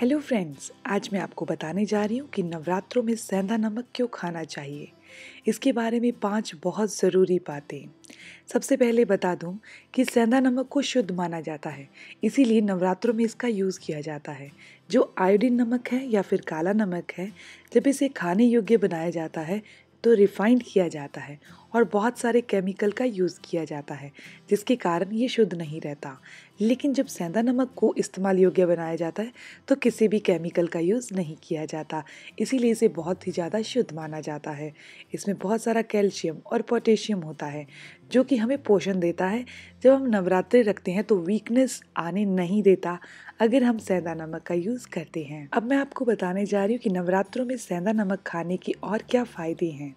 hello friends आज मैं आपको बताने जा रही हूँ कि नवरात्रों में सेंधा नमक क्यों खाना चाहिए इसके बारे में पांच बहुत ज़रूरी बातें सबसे पहले बता दूं कि सेंधा नमक को शुद्ध माना जाता है इसीलिए नवरात्रों में इसका यूज़ किया जाता है जो आयोडीन नमक है या फिर काला नमक है जब इसे खाने योग्य बनाया जाता है तो रिफाइंड किया जाता है और बहुत सारे केमिकल का यूज़ किया जाता है जिसके कारण ये शुद्ध नहीं रहता लेकिन जब सेंधा नमक को इस्तेमाल योग्य बनाया जाता है तो किसी भी केमिकल का यूज़ नहीं किया जाता इसीलिए इसे बहुत ही ज़्यादा शुद्ध माना जाता है इसमें बहुत सारा कैल्शियम और पोटेशियम होता है जो कि हमें पोषण देता है जब हम नवरात्रि रखते हैं तो वीकनेस आने नहीं देता अगर हम सेंधा नमक का यूज़ करते हैं अब मैं आपको बताने जा रही हूँ कि नवरात्रों में सेंधा नमक खाने के और क्या फ़ायदे हैं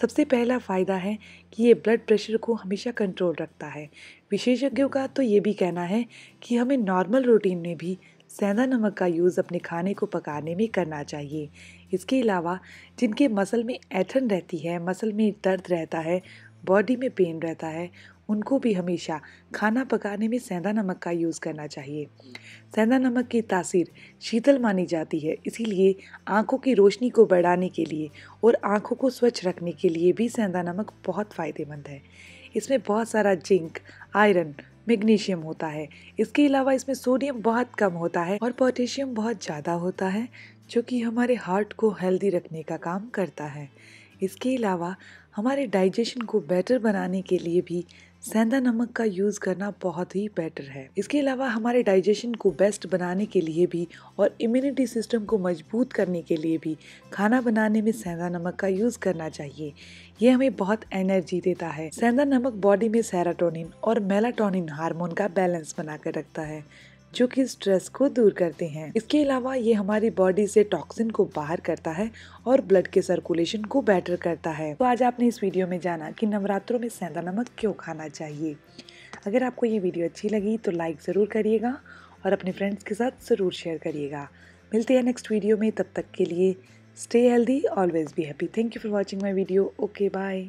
सबसे पहला फ़ायदा है कि ये ब्लड प्रेशर को हमेशा कंट्रोल रखता है विशेषज्ञों का तो ये भी कहना है कि हमें नॉर्मल रूटीन में भी सेंधा नमक का यूज़ अपने खाने को पकाने में करना चाहिए इसके अलावा जिनके मसल में ऐठन रहती है मसल में दर्द रहता है बॉडी में पेन रहता है उनको भी हमेशा खाना पकाने में सेंधा नमक का यूज़ करना चाहिए सेंधा नमक की तासीर शीतल मानी जाती है इसीलिए आंखों की रोशनी को बढ़ाने के लिए और आंखों को स्वच्छ रखने के लिए भी सेंधा नमक बहुत फ़ायदेमंद है इसमें बहुत सारा जिंक आयरन मैग्नीशियम होता है इसके अलावा इसमें सोडियम बहुत कम होता है और पोटेशियम बहुत ज़्यादा होता है जो कि हमारे हार्ट को हेल्दी रखने का काम करता है इसके अलावा हमारे डाइजेशन को बेटर बनाने के लिए भी सेंधा नमक का यूज़ करना बहुत ही बेटर है इसके अलावा हमारे डाइजेशन को बेस्ट बनाने के लिए भी और इम्यूनिटी सिस्टम को मजबूत करने के लिए भी खाना बनाने में सेंधा नमक का यूज़ करना चाहिए यह हमें बहुत एनर्जी देता है सेंधा नमक बॉडी में सेराटोनिन और मेलाटोनिन हार्मोन का बैलेंस बनाकर रखता है जो कि स्ट्रेस को दूर करते हैं इसके अलावा ये हमारी बॉडी से टॉक्सिन को बाहर करता है और ब्लड के सर्कुलेशन को बेटर करता है तो आज आपने इस वीडियो में जाना कि नवरात्रों में सेंधा नमक क्यों खाना चाहिए अगर आपको ये वीडियो अच्छी लगी तो लाइक ज़रूर करिएगा और अपने फ्रेंड्स के साथ ज़रूर शेयर करिएगा मिलते हैं नेक्स्ट वीडियो में तब तक के लिए stay healthy always be happy thank you for watching my video okay bye